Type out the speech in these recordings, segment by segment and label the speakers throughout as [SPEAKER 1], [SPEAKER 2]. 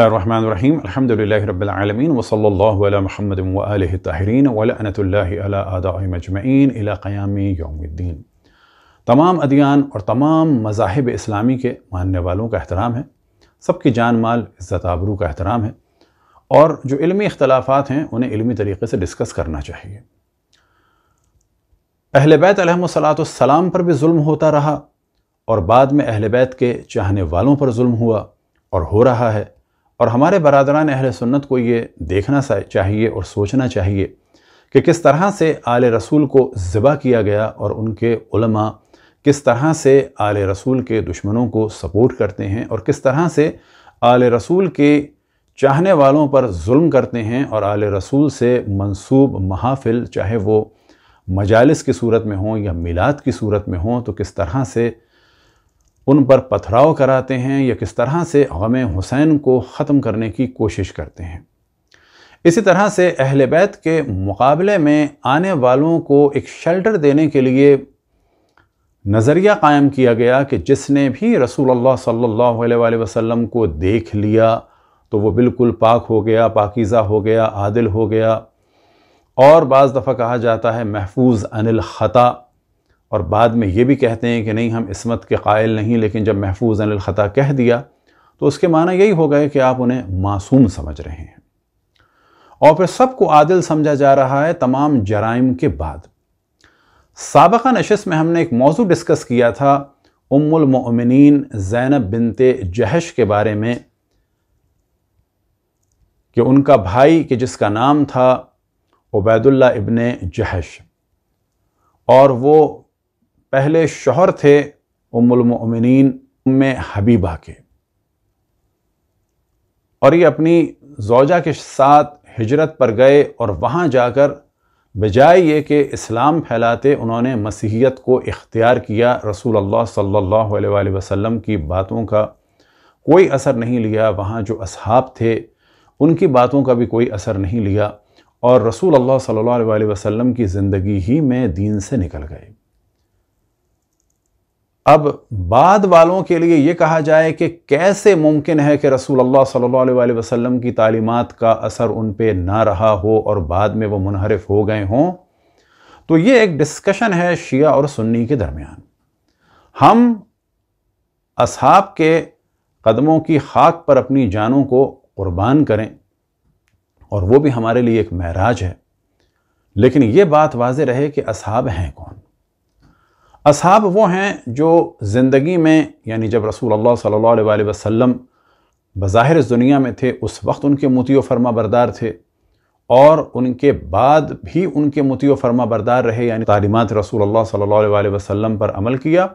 [SPEAKER 1] Bismillahirrahmanirrahim. Elhamdülillahi Rabbil alemin ve sallallahu ala Muhammedin ve alihi tahirin ve la'netullahi ala adai mecmain ila qiyami yevmiddin. तमाम अदियान और तमाम मजाहब इस्लामी के मानने वालों का एहतराम है सबकी जान माल इज़्ज़त आबरू का एहतराम है और जो इल्मी इख्तलाफात हैं उन्हें इल्मी तरीके से डिस्कस करना चाहिए अहल बैत सलाम पर भी जुल्म होता रहा और बाद में अहल बैत के चाहने वालों पर जुल्म हुआ और हो रहा है और हमारे बरदरान अहल सुन्नत को ये देखना चाहिए और सोचना चाहिए कि किस तरह से आल रसूल को ज़िबा किया गया और उनके उलमा किस तरह से आल रसूल के दुश्मनों को सपोर्ट करते हैं और किस तरह से आल रसूल के चाहने वालों पर जुल्म करते हैं और आल रसूल से मंसूब महाफिल चाहे वो मजालस की सूरत में हों या मिलाद की सूरत में हों तो किस तरह से उन पर पथराव कराते हैं या किस तरह से गम हुसैन को ख़त्म करने की कोशिश करते हैं इसी तरह से अहल बैत के मुकाबले में आने वालों को एक शेल्टर देने के लिए नज़रिया कायम किया गया कि जिसने भी रसूल सल्ला सल्लल्लाहु अलैहि वसल्लम को देख लिया तो वो बिल्कुल पाक हो गया पाकिज़ा हो गया आदिल हो गया और बज़ दफ़ा कहा जाता है महफूज अनिल ख़ता और बाद में ये भी कहते हैं कि नहीं हम इसमत के कायल नहीं लेकिन जब महफूज अनिलखता कह दिया तो उसके माना यही हो गए कि आप उन्हें मासूम समझ रहे हैं और फिर सबको आदिल समझा जा रहा है तमाम जराइम के बाद सबका नशस्त में हमने एक मौजू डिस्कस किया था उमुलमिन जैनब बिनते जहश के बारे में कि उनका भाई कि जिसका नाम था उबैदुल्ला इबन जहश और वो पहले शोहर थे उमिन में हबीबा के और ये अपनी जौजा के साथ हिजरत पर गए और वहाँ जाकर बजाय ये कि इस्लाम फैलाते उन्होंने मसीहियत को इख्तियार किया रसूल अल्लाह सल्लल्लाहु अलैहि वसल्लम की बातों का कोई असर नहीं लिया वहाँ जो असहाब थे उनकी बातों का भी कोई असर नहीं लिया और रसूल अल्लाह सल्लल्लाहु अलैहि वसल्लम की ज़िंदगी ही में दीन से निकल गए अब बाद वालों के लिए ये कहा जाए कि कैसे मुमकिन है कि रसूल अल्लाह सल्लल्लाहु अलैहि वसल्लम की तालीमात का असर उन पर ना रहा हो और बाद में वो मुनहरफ हो गए हों तो ये एक डिस्कशन है शिया और सुन्नी के दरमियान हम असहाब के कदमों की खाक पर अपनी जानों को कुर्बान करें और वो भी हमारे लिए एक महराज है लेकिन ये बात वाज रहे कि असहाब हैं कौन असहाब वो हैं जो ज़िंदगी में यानी जब रसूल अल्लाह सल्लल्लाहु अलैहि वसल्लम बज़ाहिर इस दुनिया में थे उस वक्त उनके मुतियो फरमा बरदार थे और उनके बाद भी उनके मुतियो फरमा बरदार रहे यानी तालीमत रसूल अल्लाह सल्लल्लाहु अलैहि वसल्लम पर अमल किया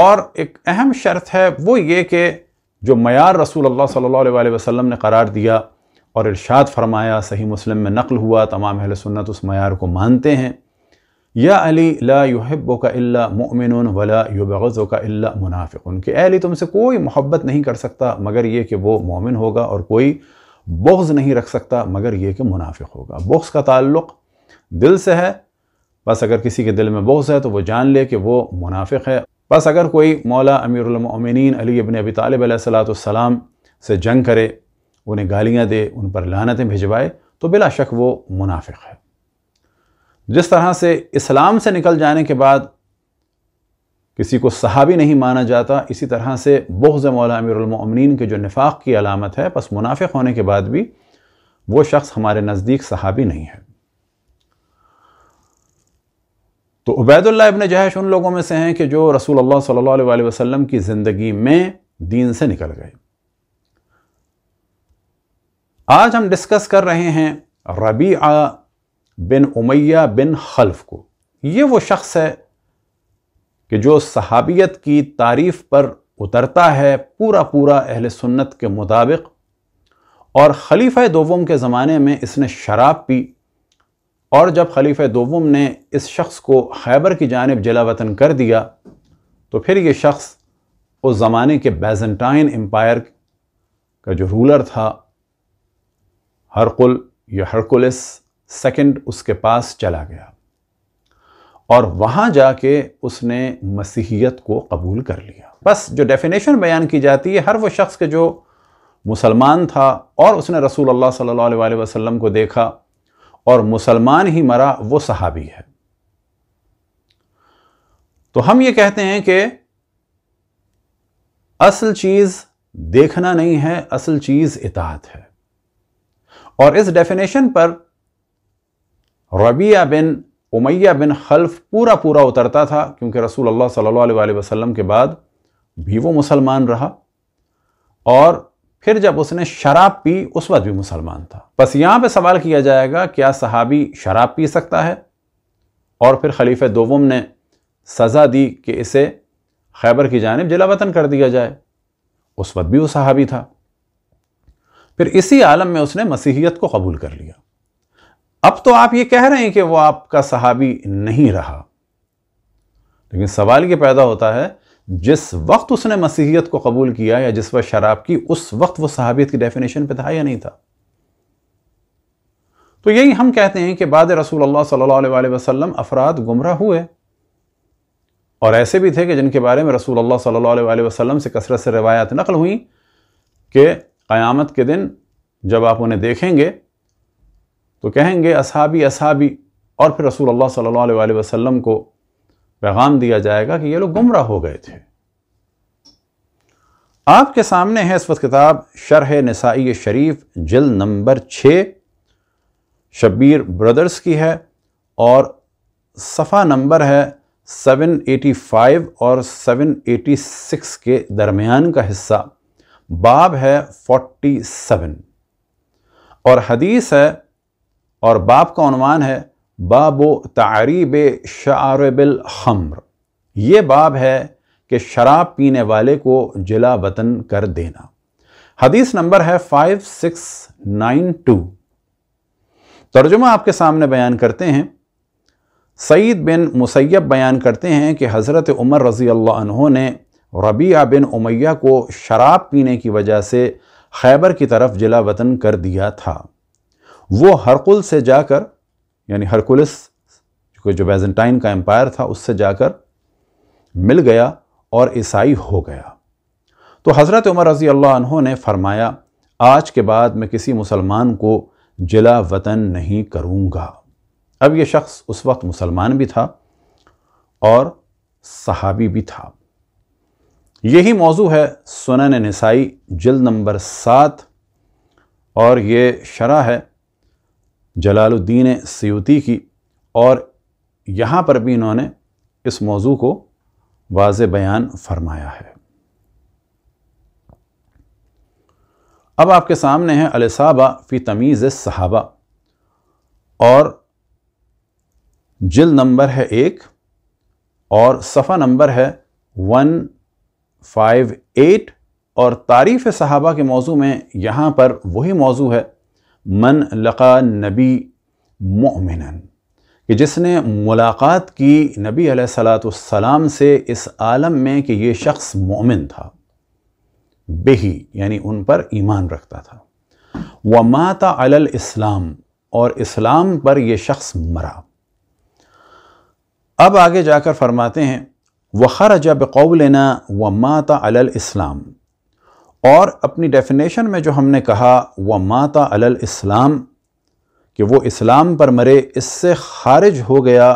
[SPEAKER 1] और एक अहम शर्त है वो ये कि जो मैार रसूल अल्लाह सल्लल्लाहु अलैहि वसल्लम ने करार दिया और इरशाद फरमाया सही मुस्लिम में नकल हुआ तमाम अहल सुन्नत उस मैार को मानते हैं या अली ला युहब्बो का अल्ला मोमिन वला का अल्ला मुनाफ़िक कि अली तुमसे कोई मोहब्बत नहीं कर सकता मगर ये कि वो मोमिन होगा और कोई बोझ नहीं रख सकता मगर ये कि मुनाफिक होगा बोस का ताल्लुक़ दिल से है बस अगर किसी के दिल में बोझ है तो वो जान ले कि वो मुनाफिक है बस अगर कोई मौला अमीरमिन अली इबन अबी तालब सलाम से जंग करे उन्हें गालियाँ दे उन पर लानतें भिजवाए तो बिला शक वो मुनाफिक है जिस तरह से इस्लाम से निकल जाने के बाद किसी को सहाबी नहीं माना जाता इसी तरह से बहज़ मौलामिन के जो निफाक की अलामत है बस मुनाफिक होने के बाद भी वो शख्स हमारे नज़दीक सहाबी नहीं है तो उबैदल इबन जहैश उन लोगों में से हैं कि जो रसूल अल्लाह सल्लल्लाहु अलैहि वसल्लम की ज़िंदगी में दीन से निकल गए आज हम डिस्कस कर रहे हैं रबी बिन उमैया बिन खल्फ को ये वो शख्स है कि जो सहाबियत की तारीफ पर उतरता है पूरा पूरा अहल सुन्नत के मुताबिक और खलीफ़ दोवम के ज़माने में इसने शराब पी और जब खलीफ़ दोवम ने इस शख्स को खैबर की जानब जलावतन कर दिया तो फिर ये शख्स उस ज़माने के बैजेंटाइन एम्पायर का जो रूलर था हरकुल या हरकुलस सेकंड उसके पास चला गया और वहां जाके उसने मसीहियत को कबूल कर लिया बस जो डेफिनेशन बयान की जाती है हर वो शख्स के जो मुसलमान था और उसने रसूल अल्लाह सल्लल्लाहु अलैहि वसल्लम को देखा और मुसलमान ही मरा वो सहाबी है तो हम ये कहते हैं कि असल चीज़ देखना नहीं है असल चीज़ इतात है और इस डेफिनेशन पर रबिया बिन उमैया बिन खल्फ पूरा पूरा उतरता था क्योंकि रसूल अल्लाह सल्लल्लाहु अलैहि वसल्लम के बाद भी वो मुसलमान रहा और फिर जब उसने शराब पी उस वक्त भी मुसलमान था बस यहाँ पे सवाल किया जाएगा क्या सहाबी शराब पी सकता है और फिर खलीफ दोवम ने सज़ा दी कि इसे खैबर की जानब जिलावतन कर दिया जाए उस वक्त भी वो सहाबी था फिर इसी आलम में उसने मसीहियत को कबूल कर लिया अब तो आप ये कह रहे हैं कि वो आपका सहाबी नहीं रहा लेकिन सवाल ये पैदा होता है जिस वक्त उसने मसीहियत को कबूल किया या जिस वक्त शराब की उस वक्त वो सहाबियत की डेफिनेशन पे था या नहीं था तो यही हम कहते हैं कि बाद रसूल अल्लाह सल्लल्लाहु अलैहि वसल्लम अफराद गुमराह हुए और ऐसे भी थे कि जिनके बारे में रसूल अल्लाह सल्लल्लाहु अलैहि वसल्लम से कसरत से रवायात नकल हुई कि क़यामत के दिन जब आप उन्हें देखेंगे तो कहेंगे असहाबी असहाबी और फिर रसूल अल्लाह सल्लल्लाहु अलैहि वसल्लम को पैगाम दिया जाएगा कि ये लोग गुमराह हो गए थे आपके सामने है इस वक्त किताब शरह नसाई शरीफ जल नंबर छः शब्बीर ब्रदर्स की है और सफ़ा नंबर है 785 और 786 के दरमियान का हिस्सा बाब है 47 और हदीस है और बाप का अनवान है बाबो तारीब शारबिल हम्र ये बाब है कि शराब पीने वाले को जिला वतन कर देना हदीस नंबर है फाइव सिक्स नाइन टू तर्जुमा आपके सामने बयान करते हैं सईद बिन मुसैब बयान करते हैं कि हज़रत उमर रज़ी अल्लाह ने रबिया बिन उमैया को शराब पीने की वजह से खैबर की तरफ जिला वतन कर दिया था वो हरकुल से जाकर यानी हरकुलस जो, जो का एम्पायर था उससे जाकर मिल गया और ईसाई हो गया तो हज़रत उमर रज़ी अल्लाह ने फरमाया आज के बाद मैं किसी मुसलमान को जिला वतन नहीं करूँगा अब ये शख्स उस वक्त मुसलमान भी था और सहाबी भी था यही मौजू है सुनन नसाई जिल नंबर सात और ये शरा है जलालुद्दीन सयूती की और यहाँ पर भी इन्होंने इस मौजू को वाज बयान फरमाया है अब आपके सामने हैं अलसाबा फ़ी तमीज़ सहाबा और जिल नंबर है एक और सफ़ा नंबर है वन फाइव एट और तारीफ़ सहाबा के मौजू में यहाँ पर वही मौजू है मन लका नबी मोमिन कि जिसने मुलाकात की नबी सलाम से इस आलम में कि ये शख्स मोमिन था बेही यानी उन पर ईमान रखता था व माता अलल इस्लाम और इस्लाम पर यह शख्स मरा अब आगे जाकर फरमाते हैं वखर जब कौलना व माता अलल इस्लाम और अपनी डेफिनेशन में जो हमने कहा वह माता अलल इस्लाम कि वो इस्लाम पर मरे इससे खारिज हो गया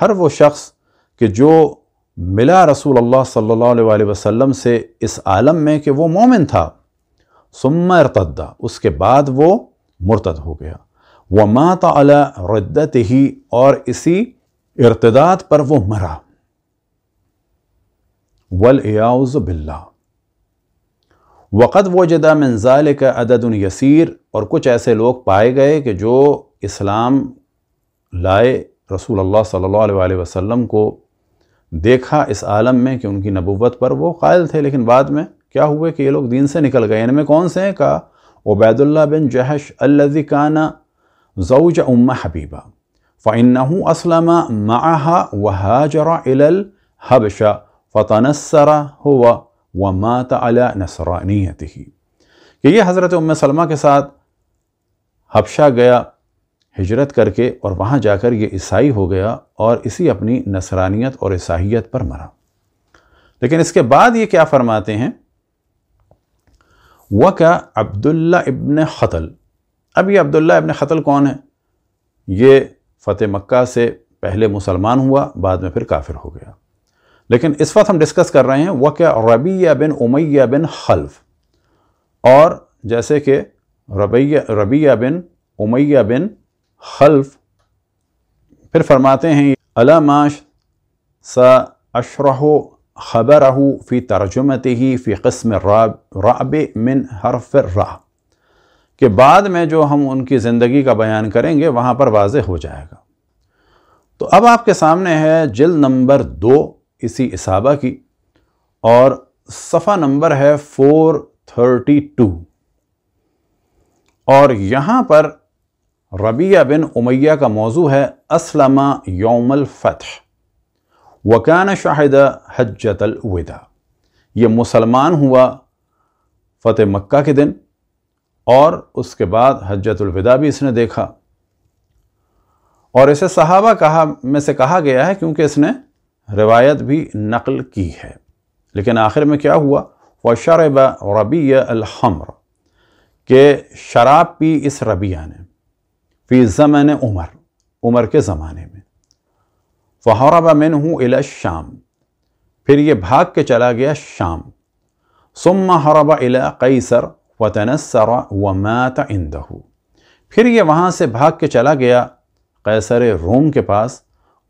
[SPEAKER 1] हर वो शख्स कि जो मिला रसूल अल्लाह सल्लल्लाहु अलैहि वसल्लम से इस आलम में कि वो मोमिन था सुम्मा उसके बाद वो मर्तद हो गया व माता अला रद्दत ही और इसी इरतदाद पर वो मरा वल बिल्ला वक़द वजदा मंजाल का अदद यसीर और कुछ ऐसे लोग पाए गए कि जो इस्लाम लाए रसूल अल्लाह सल्लल्लाहु अलैहि वसल्लम को देखा इस आलम में कि उनकी नबूवत पर वो कायल थे लेकिन बाद में क्या हुए कि ये लोग दीन से निकल गए इनमें कौन से हैं का उबैदुल्ला बिन जहश अल्लज़िकाना जऊज उम हबीबा फ़ैन असलमा माहा वहाजरा हबशा फ़तनसरा हुआ व मात अला नसरानियत कि ये हज़रत उम सलमा के साथ हबशा गया हिजरत करके और वहाँ जाकर ये ईसाई हो गया और इसी अपनी नसरानियत और ईसाइत पर मरा लेकिन इसके बाद ये क्या फरमाते हैं व क्या अब्दुल्ला इबन ख़तल अब ये अब्दुल्ला इबन ख़तल कौन है ये फ़तेह मक्का से पहले मुसलमान हुआ बाद में फिर काफिर हो गया लेकिन इस वक्त हम डिस्कस कर रहे हैं वह क्या रबीया बिन उमैया बिन हल्फ और जैसे कि रबैया रबिया बिन उमैया बिन हल्फ फिर फरमाते हैं अलामाश स अशरह रहो फ़ी तर्जुमत ही फ़ी कस्म राब मिन हरफ राह के बाद में जो हम उनकी ज़िंदगी का बयान करेंगे वहाँ पर वाज हो जाएगा तो अब आपके सामने है जिल नंबर दो किसी इसाबा की और सफ़ा नंबर है 432 और यहाँ पर रबिया बिन उमैया का मौजू है असलमा योमल फ़तह वकान शाहिद हजतलविदा ये मुसलमान हुआ फ़तेह मक्का के दिन और उसके बाद हजतलविदा भी इसने देखा और इसे सहाबा कहा में से कहा गया है क्योंकि इसने रिवायत भी नकल की है लेकिन आखिर में क्या हुआ व शरब रबी अलहमर के शराब पी इस रबिया ने फ़ी ज़मन उमर उमर के ज़माने में फ़हरब मिन हूँ इला शाम फिर ये भाग के चला गया शाम सुम हरब इला कैसर वतनसर व मात इंदहू फिर ये वहाँ से भाग के चला गया कैसर रोम के पास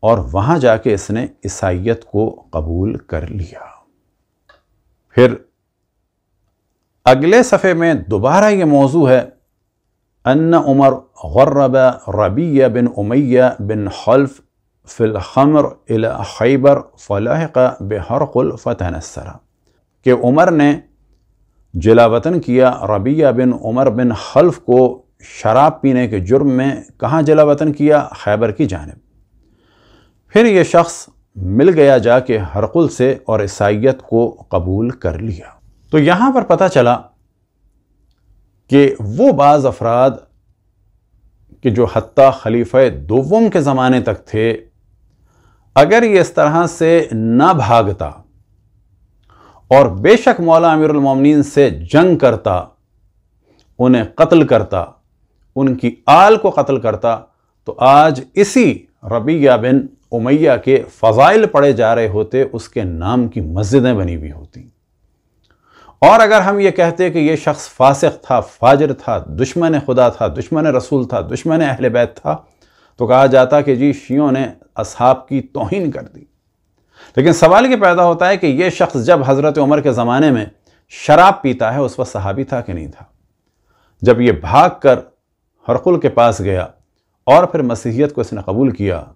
[SPEAKER 1] और वहाँ जाके इसने ईसाइत को कबूल कर लिया फिर अगले सफ़े में दोबारा ये मौजू है अन उमर गर्रब रबिया बिन उमैया बिन हल्फ फ़िलखमर खैबर फ़लहक़ बहरकुलफ़तनसरा कि उमर ने जलावतन किया रबिया बिन उमर बिन हल्फ़ को शराब पीने के जुर्म में कहाँ जलावतन किया खैबर की जानब फिर ये शख्स मिल गया जाके हरकुल से और ईसाइत को कबूल कर लिया तो यहाँ पर पता चला कि वो बाज़ अफराद कि जो हती खलीफे दोवम के ज़माने तक थे अगर ये इस तरह से ना भागता और बेशक मौला अमीरमिन से जंग करता उन्हें कत्ल करता उनकी आल को कत्ल करता तो आज इसी रबिया बिन उमैया के फ़ज़ाइल पढ़े जा रहे होते उसके नाम की मस्जिदें बनी हुई होती और अगर हम ये कहते कि यह शख्स फासिक था फाजर था दुश्मन खुदा था दुश्मन रसूल था दुश्मन अहल बैत था तो कहा जाता कि जी शियों ने असहाब की तोहन कर दी लेकिन सवाल ये पैदा होता है कि यह शख्स जब हज़रत उमर के ज़माने में शराब पीता है उस वक्त सहाबी था कि नहीं था जब ये भाग कर हरकुल के पास गया और फिर मसीहियत को इसने कबूल किया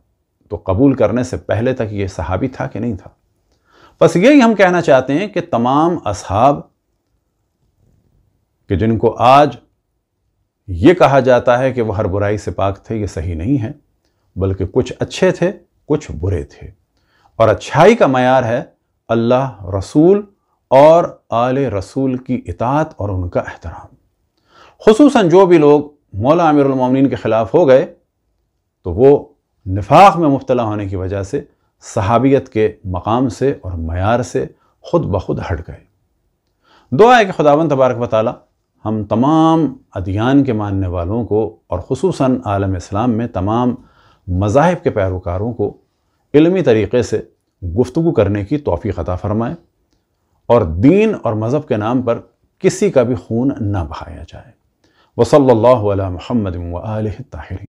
[SPEAKER 1] तो कबूल करने से पहले तक ये सहाबी था कि नहीं था बस यही हम कहना चाहते हैं कि तमाम असहाब कि जिनको आज ये कहा जाता है कि वह हर बुराई से पाक थे ये सही नहीं है बल्कि कुछ अच्छे थे कुछ बुरे थे और अच्छाई का मैार है अल्लाह रसूल और आल रसूल की इतात और उनका एहतराम खसूस जो भी लोग मौला अमीरमिन के ख़िलाफ़ हो गए तो वो नफाक में मुबला होने की वजह से सहाबियत के मकाम से और मैार से खुद ब खुद हट गए दुआ है कि खुदावन तबारक वाली हम तमाम अदियान के मानने वालों को और खसूस आलम इस्लाम में तमाम मज़ाहब के पैरोकारों को इलमी तरीक़े से गुफ्तु करने की तोफ़ी ख़तः फ़रमाएँ और दीन और मज़हब के नाम पर किसी का भी खून न बहाया जाए वसल्ला महमद ताहरी